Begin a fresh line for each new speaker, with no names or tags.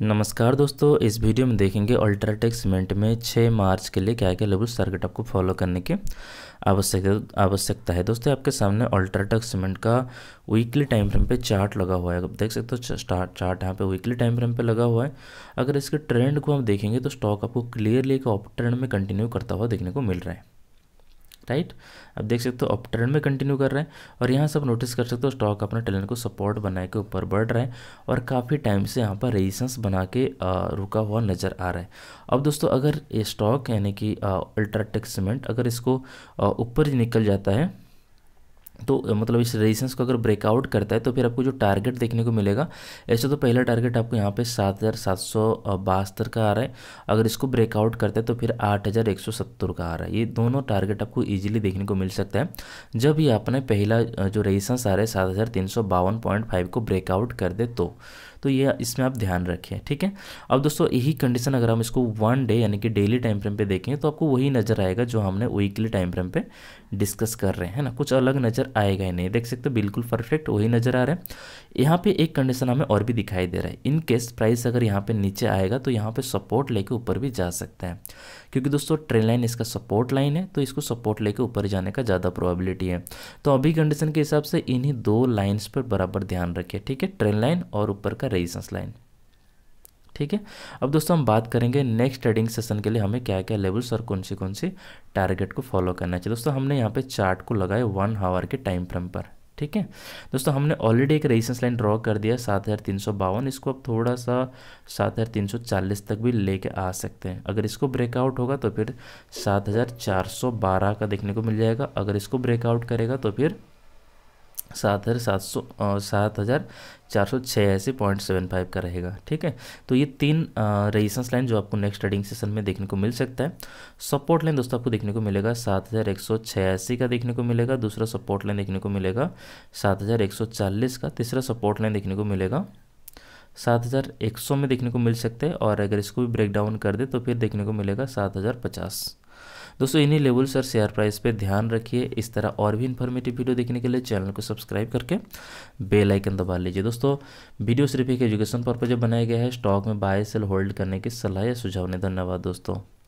नमस्कार दोस्तों इस वीडियो में देखेंगे अल्ट्राटेक सीमेंट में 6 मार्च के लिए क्या क्या लेवल टारगेट आपको फॉलो करने की आवश्यकता आवश्यकता है दोस्तों आपके सामने अल्ट्राटेक सीमेंट का वीकली टाइम फ्रेम पे चार्ट लगा हुआ है देख सकते हो स्टार्ट चार्ट यहाँ पे वीकली टाइम फ्रेम पे लगा हुआ है अगर इसके ट्रेंड को हम देखेंगे तो स्टॉक आपको क्लियरली एक ऑप ट्रेंड में कंटिन्यू करता हुआ देखने को मिल रहा है राइट आप देख सकते हो अप ट्रेंड में कंटिन्यू कर रहे हैं और यहाँ से आप नोटिस कर सकते हो स्टॉक अपने ट्रेंड को सपोर्ट बना के ऊपर बढ़ रहा है और काफ़ी टाइम से यहाँ पर रेजिस्टेंस बना के आ, रुका हुआ नज़र आ रहा है अब दोस्तों अगर ये स्टॉक यानी कि अल्ट्राटेक सीमेंट अगर इसको ऊपर निकल जाता है तो मतलब इस रेजिस्टेंस को अगर ब्रेकआउट करता है तो फिर आपको जो टारगेट देखने को मिलेगा ऐसे तो पहला टारगेट आपको यहाँ पे सात हज़ार सात सौ बहत्तर का आ रहा है अगर इसको ब्रेकआउट करता है तो फिर आठ हज़ार एक सौ सत्तर का आ रहा है ये दोनों टारगेट आपको इजीली देखने को मिल सकता है जब ये आपने पहला जो रेजिस्टेंस आ रहा है सात हज़ार तीन सौ बावन पॉइंट फाइव को ब्रेकआउट कर दे तो तो ये इसमें आप ध्यान रखें ठीक है अब दोस्तों यही कंडीशन अगर हम इसको वन डे यानी कि डेली टाइम फ्रेम पे देखें तो आपको वही नज़र आएगा जो हमने वीकली टाइम फ्रेम पे डिस्कस कर रहे हैं ना कुछ अलग नज़र आएगा ही नहीं देख सकते हो बिल्कुल परफेक्ट वही नज़र आ रहा है यहाँ पे एक कंडीशन हमें और भी दिखाई दे रहा है इन केस प्राइस अगर यहाँ पे नीचे आएगा तो यहाँ पे सपोर्ट लेके ऊपर भी जा सकता है क्योंकि दोस्तों ट्रेन लाइन इसका सपोर्ट लाइन है तो इसको सपोर्ट लेके ऊपर जाने का ज़्यादा प्रोबेबिलिटी है तो अभी कंडीशन के हिसाब से इन्हीं दो लाइन्स पर बराबर ध्यान रखिए ठीक है ट्रेन लाइन और ऊपर का रेजिस्टेंस लाइन ठीक है अब दोस्तों हम बात करेंगे नेक्स्ट ट्रेडिंग सेशन के लिए हमें क्या क्या लेवल्स और कौन सी कौन सी टारगेट को फॉलो करना चाहिए दोस्तों हमने यहाँ पे चार्ट को लगाए वन आवर के टाइम फ्रेम पर ठीक है दोस्तों हमने ऑलरेडी एक रेजिस्टेंस लाइन ड्रॉ कर दिया सात हज़ार तीन सौ बावन इसको अब थोड़ा सा सात हज़ार तीन सौ चालीस तक भी लेके आ सकते हैं अगर इसको ब्रेकआउट होगा तो फिर सात हज़ार चार सौ बारह का देखने को मिल जाएगा अगर इसको ब्रेकआउट करेगा तो फिर सात हज़ार सात सौ सात हज़ार चार सौ छियासी पॉइंट सेवन फाइव का रहेगा ठीक है तो ये तीन रेजिस्टेंस लाइन जो आपको नेक्स्ट ट्रेडिंग सेशन में देखने को मिल सकता है सपोर्ट लाइन दोस्तों आपको देखने को मिलेगा सात हज़ार एक सौ छियासी का देखने को मिलेगा दूसरा सपोर्ट लाइन देखने को मिलेगा सात हज़ार एक सौ चालीस का तीसरा सपोर्ट लाइन देखने को मिलेगा सात हज़ार एक सौ में देखने को मिल सकते हैं और अगर इसको भी ब्रेक डाउन कर दे तो फिर देखने को मिलेगा सात हज़ार पचास दोस्तों इन्हीं लेवल्स और शेयर प्राइस पे ध्यान रखिए इस तरह और भी इन्फॉर्मेटिव वीडियो देखने के लिए चैनल को सब्सक्राइब करके बेल आइकन दबा लीजिए दोस्तों वीडियो सिर्फ एक एजुकेशन पर्पज बनाया गया है स्टॉक में बाय सेल होल्ड करने की सलाह या सुझाव ने धन्यवाद दोस्तों